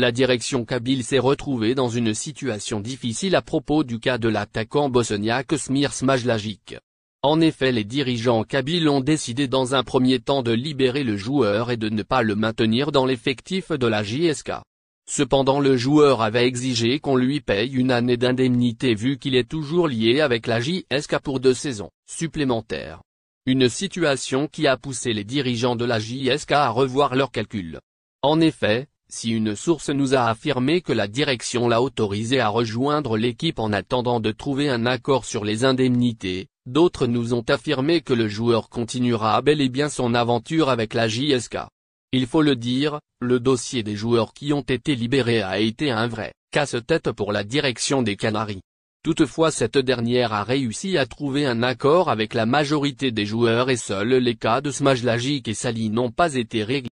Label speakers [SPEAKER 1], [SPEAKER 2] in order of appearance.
[SPEAKER 1] la direction kabyle s'est retrouvée dans une situation difficile à propos du cas de l'attaquant bosniaque Smirs Majlagic. En effet les dirigeants kabyles ont décidé dans un premier temps de libérer le joueur et de ne pas le maintenir dans l'effectif de la JSK. Cependant le joueur avait exigé qu'on lui paye une année d'indemnité vu qu'il est toujours lié avec la JSK pour deux saisons supplémentaires. Une situation qui a poussé les dirigeants de la JSK à revoir leurs calculs. En effet, si une source nous a affirmé que la direction l'a autorisé à rejoindre l'équipe en attendant de trouver un accord sur les indemnités, d'autres nous ont affirmé que le joueur continuera bel et bien son aventure avec la JSK. Il faut le dire, le dossier des joueurs qui ont été libérés a été un vrai casse-tête pour la direction des Canaries. Toutefois cette dernière a réussi à trouver un accord avec la majorité des joueurs et seuls les cas de Smajlagic et Sali n'ont pas été réglés.